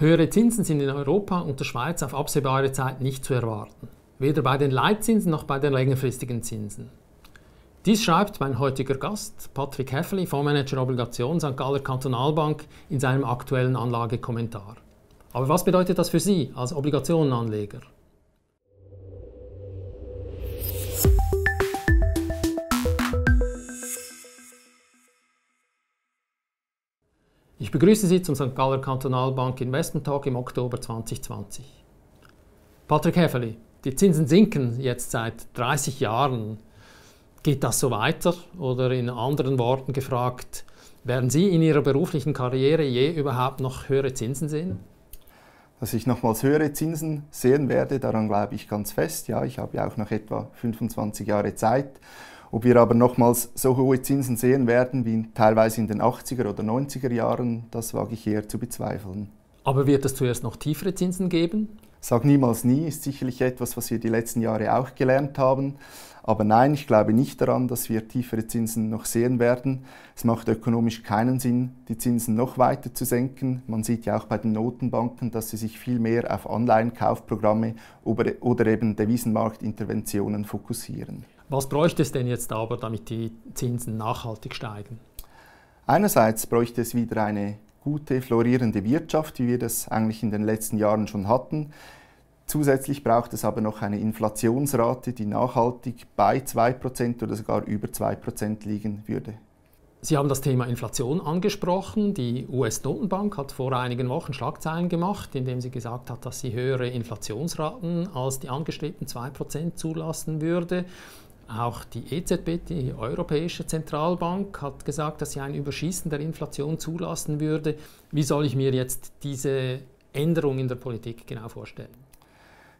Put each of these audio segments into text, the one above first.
Höhere Zinsen sind in Europa und der Schweiz auf absehbare Zeit nicht zu erwarten, weder bei den Leitzinsen noch bei den längerfristigen Zinsen. Dies schreibt mein heutiger Gast, Patrick Heffley, Fondsmanager Obligation St. Galler Kantonalbank, in seinem aktuellen Anlagekommentar. Aber was bedeutet das für Sie als Obligationenanleger? Ich begrüße Sie zum St. Galler Kantonalbank Investment Talk im Oktober 2020. Patrick Hefeli, die Zinsen sinken jetzt seit 30 Jahren. Geht das so weiter? Oder in anderen Worten gefragt, werden Sie in Ihrer beruflichen Karriere je überhaupt noch höhere Zinsen sehen? Dass ich nochmals höhere Zinsen sehen werde, daran glaube ich ganz fest. Ja, ich habe ja auch noch etwa 25 Jahre Zeit ob wir aber nochmals so hohe Zinsen sehen werden wie teilweise in den 80er oder 90er Jahren, das wage ich eher zu bezweifeln. Aber wird es zuerst noch tiefere Zinsen geben? Sag niemals nie ist sicherlich etwas, was wir die letzten Jahre auch gelernt haben. Aber nein, ich glaube nicht daran, dass wir tiefere Zinsen noch sehen werden. Es macht ökonomisch keinen Sinn, die Zinsen noch weiter zu senken. Man sieht ja auch bei den Notenbanken, dass sie sich viel mehr auf Anleihenkaufprogramme oder eben Devisenmarktinterventionen fokussieren. Was bräuchte es denn jetzt aber, damit die Zinsen nachhaltig steigen? Einerseits bräuchte es wieder eine gute, florierende Wirtschaft, wie wir das eigentlich in den letzten Jahren schon hatten. Zusätzlich braucht es aber noch eine Inflationsrate, die nachhaltig bei 2% oder sogar über 2% liegen würde. Sie haben das Thema Inflation angesprochen. Die US-Notenbank hat vor einigen Wochen Schlagzeilen gemacht, indem sie gesagt hat, dass sie höhere Inflationsraten als die angestrebten 2% zulassen würde. Auch die EZB, die Europäische Zentralbank, hat gesagt, dass sie ein Überschießen der Inflation zulassen würde. Wie soll ich mir jetzt diese Änderung in der Politik genau vorstellen?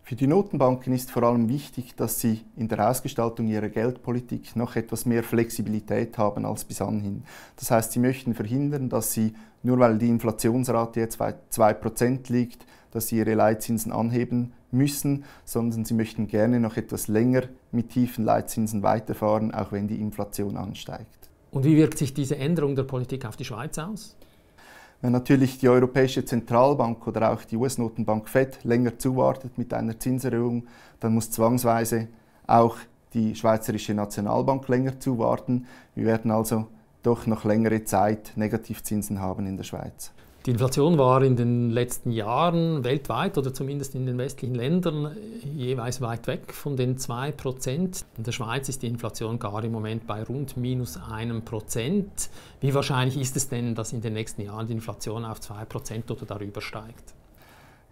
Für die Notenbanken ist vor allem wichtig, dass sie in der Ausgestaltung ihrer Geldpolitik noch etwas mehr Flexibilität haben als bis anhin. Das heißt, sie möchten verhindern, dass sie, nur weil die Inflationsrate jetzt bei 2% liegt, dass sie ihre Leitzinsen anheben müssen, sondern sie möchten gerne noch etwas länger mit tiefen Leitzinsen weiterfahren, auch wenn die Inflation ansteigt. Und wie wirkt sich diese Änderung der Politik auf die Schweiz aus? Wenn natürlich die Europäische Zentralbank oder auch die US-Notenbank Fed länger zuwartet mit einer Zinserhöhung, dann muss zwangsweise auch die Schweizerische Nationalbank länger zuwarten. Wir werden also doch noch längere Zeit Negativzinsen haben in der Schweiz. Die Inflation war in den letzten Jahren weltweit oder zumindest in den westlichen Ländern jeweils weit weg von den 2%. In der Schweiz ist die Inflation gar im Moment bei rund minus einem Prozent. Wie wahrscheinlich ist es denn, dass in den nächsten Jahren die Inflation auf 2% oder darüber steigt?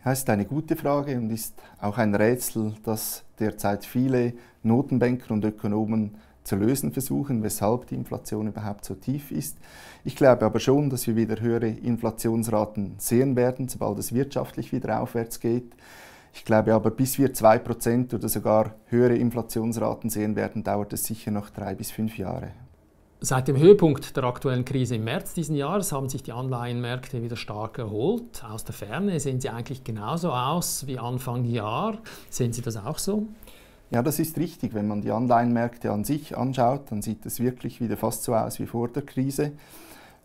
Das ist eine gute Frage und ist auch ein Rätsel, das derzeit viele Notenbanker und Ökonomen zu lösen versuchen, weshalb die Inflation überhaupt so tief ist. Ich glaube aber schon, dass wir wieder höhere Inflationsraten sehen werden, sobald es wirtschaftlich wieder aufwärts geht. Ich glaube aber, bis wir 2% oder sogar höhere Inflationsraten sehen werden, dauert es sicher noch drei bis fünf Jahre. Seit dem Höhepunkt der aktuellen Krise im März diesen Jahres haben sich die Anleihenmärkte wieder stark erholt. Aus der Ferne sehen sie eigentlich genauso aus wie Anfang Jahr. Sehen Sie das auch so? Ja, das ist richtig. Wenn man die Anleihenmärkte an sich anschaut, dann sieht es wirklich wieder fast so aus wie vor der Krise.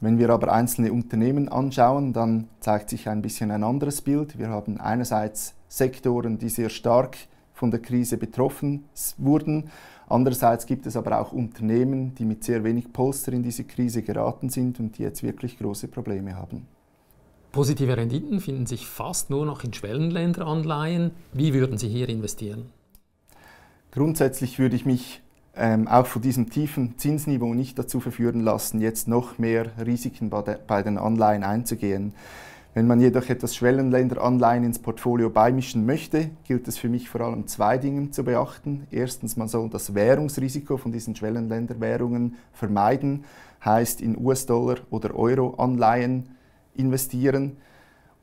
Wenn wir aber einzelne Unternehmen anschauen, dann zeigt sich ein bisschen ein anderes Bild. Wir haben einerseits Sektoren, die sehr stark von der Krise betroffen wurden. Andererseits gibt es aber auch Unternehmen, die mit sehr wenig Polster in diese Krise geraten sind und die jetzt wirklich große Probleme haben. Positive Renditen finden sich fast nur noch in Schwellenländeranleihen. Wie würden Sie hier investieren? Grundsätzlich würde ich mich ähm, auch von diesem tiefen Zinsniveau nicht dazu verführen lassen, jetzt noch mehr Risiken bei, de, bei den Anleihen einzugehen. Wenn man jedoch etwas Schwellenländeranleihen ins Portfolio beimischen möchte, gilt es für mich vor allem zwei Dinge zu beachten. Erstens, man soll das Währungsrisiko von diesen Schwellenländerwährungen vermeiden, heißt in US-Dollar oder Euro-Anleihen investieren.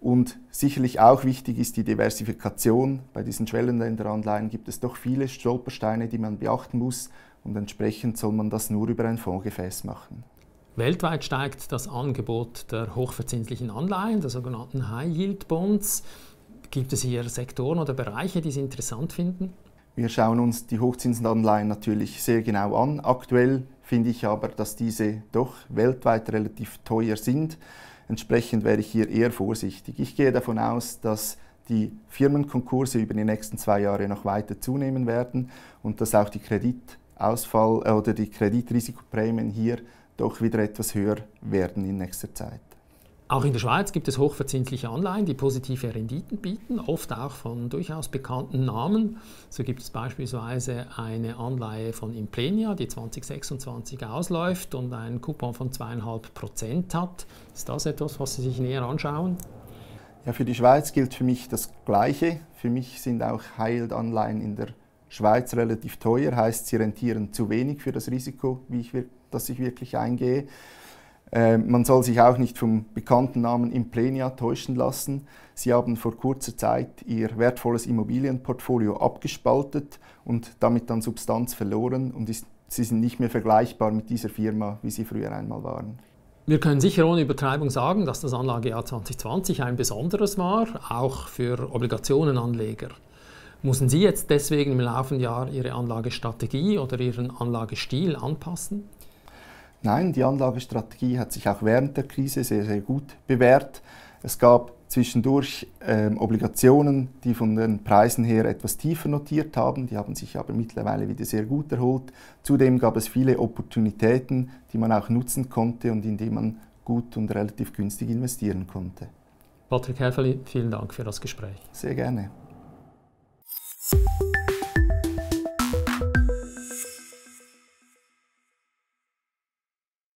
Und sicherlich auch wichtig ist die Diversifikation. Bei diesen Schwellenländeranleihen gibt es doch viele Stolpersteine, die man beachten muss und entsprechend soll man das nur über ein Fondsgefäß machen. Weltweit steigt das Angebot der hochverzinslichen Anleihen, der sogenannten High-Yield-Bonds. Gibt es hier Sektoren oder Bereiche, die Sie interessant finden? Wir schauen uns die Hochzinsanleihen natürlich sehr genau an. Aktuell finde ich aber, dass diese doch weltweit relativ teuer sind. Entsprechend wäre ich hier eher vorsichtig. Ich gehe davon aus, dass die Firmenkonkurse über die nächsten zwei Jahre noch weiter zunehmen werden und dass auch die Kreditausfall äh, oder die Kreditrisikoprämien hier doch wieder etwas höher werden in nächster Zeit. Auch in der Schweiz gibt es hochverzinsliche Anleihen, die positive Renditen bieten, oft auch von durchaus bekannten Namen. So gibt es beispielsweise eine Anleihe von Implenia, die 2026 ausläuft und einen Coupon von 2,5% hat. Ist das etwas, was Sie sich näher anschauen? Ja, für die Schweiz gilt für mich das Gleiche. Für mich sind auch High-Yield-Anleihen in der Schweiz relativ teuer, heißt, sie rentieren zu wenig für das Risiko, wie ich, das ich wirklich eingehe. Äh, man soll sich auch nicht vom bekannten Namen Implenia täuschen lassen. Sie haben vor kurzer Zeit ihr wertvolles Immobilienportfolio abgespaltet und damit dann Substanz verloren und ist, sie sind nicht mehr vergleichbar mit dieser Firma, wie sie früher einmal waren. Wir können sicher ohne Übertreibung sagen, dass das Anlagejahr 2020 ein besonderes war, auch für Obligationenanleger. Müssen Sie jetzt deswegen im laufenden Jahr Ihre Anlagestrategie oder Ihren Anlagestil anpassen? Nein, die Anlagestrategie hat sich auch während der Krise sehr, sehr gut bewährt. Es gab zwischendurch ähm, Obligationen, die von den Preisen her etwas tiefer notiert haben. Die haben sich aber mittlerweile wieder sehr gut erholt. Zudem gab es viele Opportunitäten, die man auch nutzen konnte und in die man gut und relativ günstig investieren konnte. Patrick Häferli, vielen Dank für das Gespräch. Sehr gerne.